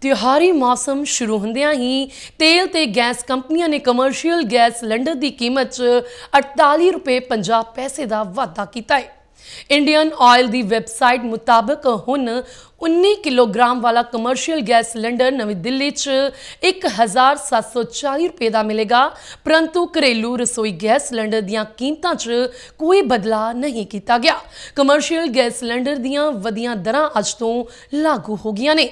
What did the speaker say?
ਤਿਉਹਾਰੀ ਮੌਸਮ ਸ਼ੁਰੂ ਹੁੰਦਿਆਂ ਹੀ ਤੇਲ ਤੇ ਗੈਸ ਕੰਪਨੀਆਂ ਨੇ ਕਮਰਸ਼ੀਅਲ ਗੈਸ ਸਿਲੰਡਰ ਦੀ ਕੀਮਤ 'ਚ 48 ਰੁਪਏ 50 ਪੈਸੇ ਦਾ ਵਾਧਾ ਕੀਤਾ ਹੈ ਇੰਡੀਅਨ ਆਇਲ ਦੀ ਵੈਬਸਾਈਟ ਮੁਤਾਬਕ ਹੁਣ 19 ਕਿਲੋਗ੍ਰਾਮ ਵਾਲਾ ਕਮਰਸ਼ੀਅਲ ਗੈਸ ਸਿਲੰਡਰ ਨਵੀਂ ਦਿੱਲੀ 'ਚ 1740 ਰੁਪਏ ਦਾ ਮਿਲੇਗਾ ਪਰੰਤੂ ਘਰੇਲੂ ਰਸੋਈ ਗੈਸ ਸਿਲੰਡਰ ਦੀਆਂ ਕੀਮਤਾਂ 'ਚ ਕੋਈ ਬਦਲਾਅ ਨਹੀਂ ਕੀਤਾ ਗਿਆ ਕਮਰਸ਼ੀਅਲ ਗੈਸ ਸਿਲੰਡਰ ਦੀਆਂ ਵਧੀਆਂ ਦਰਾਂ ਅੱਜ ਤੋਂ ਲਾਗੂ ਹੋ ਗਈਆਂ ਨੇ